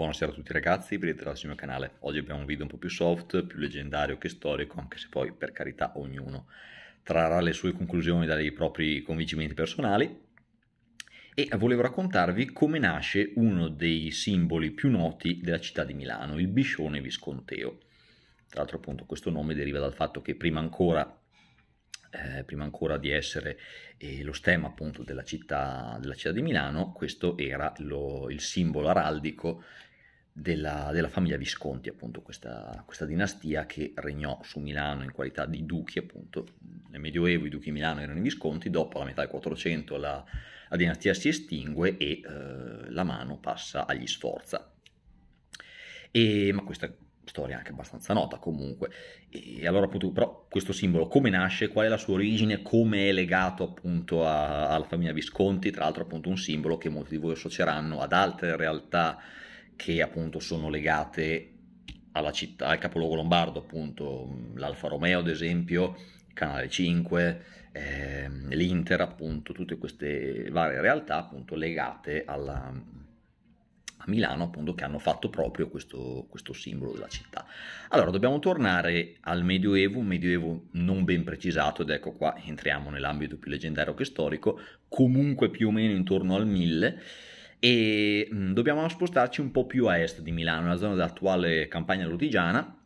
Buonasera a tutti ragazzi, benvenuti dal mio canale. Oggi abbiamo un video un po' più soft, più leggendario che storico, anche se poi per carità ognuno trarrà le sue conclusioni dai propri convincimenti personali. E volevo raccontarvi come nasce uno dei simboli più noti della città di Milano, il biscione visconteo. Tra l'altro appunto questo nome deriva dal fatto che prima ancora eh, prima ancora di essere eh, lo stemma appunto della città, della città, di Milano, questo era lo, il simbolo araldico della, della famiglia Visconti, appunto questa, questa, dinastia che regnò su Milano in qualità di duchi, appunto nel Medioevo i duchi di Milano erano i Visconti, dopo la metà del 400 la, la dinastia si estingue e eh, la mano passa agli Sforza. E, ma questa storia è anche abbastanza nota comunque. E allora appunto, però questo simbolo come nasce, qual è la sua origine, come è legato appunto a, alla famiglia Visconti, tra l'altro appunto un simbolo che molti di voi associeranno ad altre realtà che appunto sono legate alla città, al capoluogo lombardo, appunto l'Alfa Romeo ad esempio, Canale 5, ehm, l'Inter, appunto tutte queste varie realtà appunto legate alla, a Milano appunto che hanno fatto proprio questo, questo, simbolo della città. Allora dobbiamo tornare al Medioevo, un Medioevo non ben precisato ed ecco qua entriamo nell'ambito più leggendario che storico, comunque più o meno intorno al 1000 e mh, mm, dobbiamo spostarci un po' più a est di Milano, nella zona dell'attuale campagna lutigiana,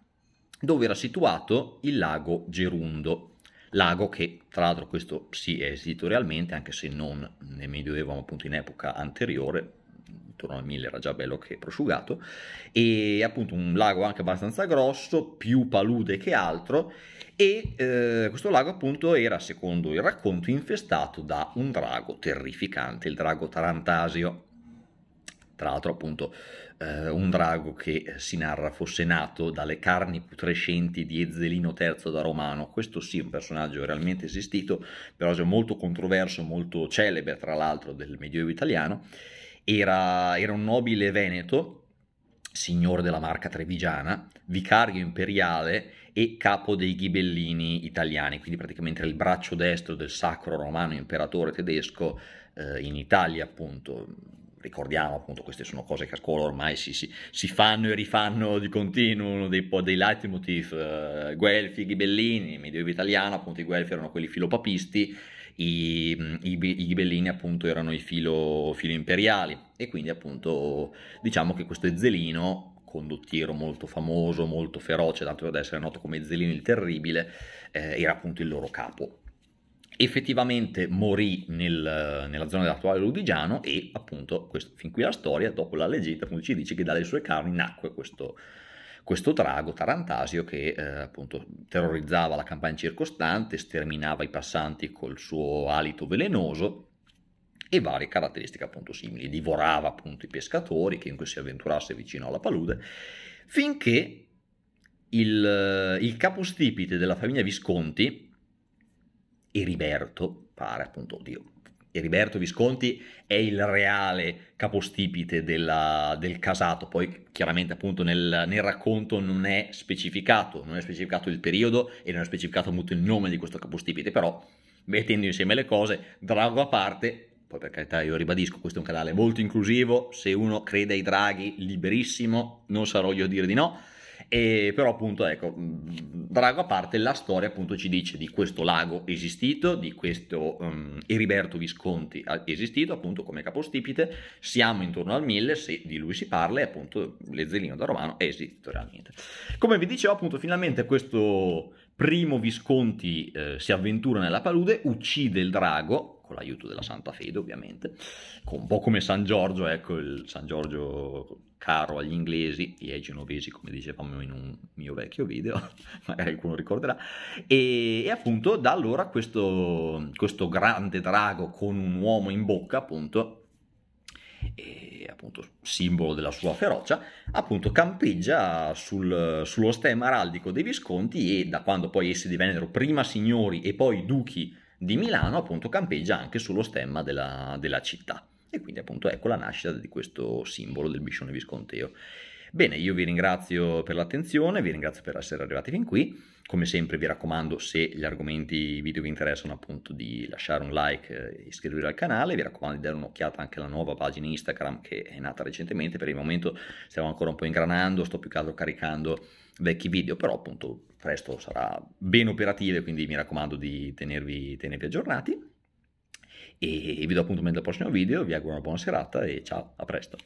dove era situato il lago Gerundo, lago che tra l'altro questo sì è esistito realmente, anche se non nel Medioevo, ma appunto in epoca anteriore, intorno al 1000 era già bello che prosciugato, e appunto un lago anche abbastanza grosso, più palude che altro, e eh, questo lago appunto era, secondo il racconto, infestato da un drago terrificante, il drago Tarantasio tra l'altro appunto eh, un drago che si narra fosse nato dalle carni putrescenti di Ezzelino III da Romano, questo sì è un personaggio realmente esistito, però è molto controverso, molto celebre tra l'altro del Medioevo italiano, era, era un nobile veneto, signore della marca trevigiana, vicario imperiale e capo dei ghibellini italiani, quindi praticamente il braccio destro del sacro romano imperatore tedesco eh, in Italia appunto, ricordiamo appunto queste sono cose che a scuola ormai si, si, si fanno e rifanno di continuo, uno dei, dei leitmotiv, uh, Guelfi, Ghibellini, medioevo italiano, appunto i Guelfi erano quelli filopapisti, i, i, i, ghibellini appunto erano i filo, filo, imperiali e quindi appunto diciamo che questo Ezzelino condottiero molto famoso, molto feroce, tanto da essere noto come Ezzelino il Terribile, eh, era appunto il loro capo effettivamente morì nel, nella zona dell'attuale Ludigiano e appunto questo, fin qui la storia, dopo la leggenda appunto, ci dice che dalle sue carni nacque questo, questo drago tarantasio che eh, appunto terrorizzava la campagna circostante, sterminava i passanti col suo alito velenoso e varie caratteristiche appunto simili, divorava appunto i pescatori, chiunque si avventurasse vicino alla palude, finché il, il capostipite della famiglia Visconti, Eriberto, pare appunto, oddio, Eriberto Visconti è il reale capostipite della, del casato, poi chiaramente appunto nel, nel, racconto non è specificato, non è specificato il periodo e non è specificato molto il nome di questo capostipite, però mettendo insieme le cose, drago a parte, poi per carità io ribadisco, questo è un canale molto inclusivo, se uno crede ai draghi liberissimo, non sarò io a dire di no, e però appunto, ecco, mm, drago a parte, la storia appunto ci dice di questo lago esistito, di questo um, mm, Eriberto Visconti esistito appunto come capostipite, siamo intorno al 1000, se di lui si parla, e appunto Lezzelino da Romano è esistito realmente. Come vi dicevo appunto, finalmente questo Primo Visconti eh, si avventura nella palude, uccide il drago, con l'aiuto della Santa Fede ovviamente, un po' come San Giorgio, ecco il San Giorgio caro agli inglesi e ai genovesi, come dicevamo in un mio vecchio video, magari qualcuno ricorderà, e, e appunto da allora questo, questo grande drago con un uomo in bocca appunto appunto simbolo della sua ferocia, appunto campeggia sul, sullo stemma araldico dei Visconti e da quando poi essi divennero prima signori e poi duchi di Milano, appunto campeggia anche sullo stemma della, della città. E quindi appunto ecco la nascita di questo simbolo del biscione visconteo. Bene, io vi ringrazio per l'attenzione, vi ringrazio per essere arrivati fin qui. Come sempre vi raccomando, se gli argomenti video vi interessano, appunto di lasciare un like e eh, iscrivervi al canale. Vi raccomando di dare un'occhiata anche alla nuova pagina Instagram che è nata recentemente. Per il momento stiamo ancora un po' ingranando, sto più che altro caricando vecchi video, però appunto presto sarà ben operativo, quindi mi raccomando di tenervi, tenervi aggiornati. E vi do appuntamento al prossimo video, vi auguro una buona serata e ciao, a presto.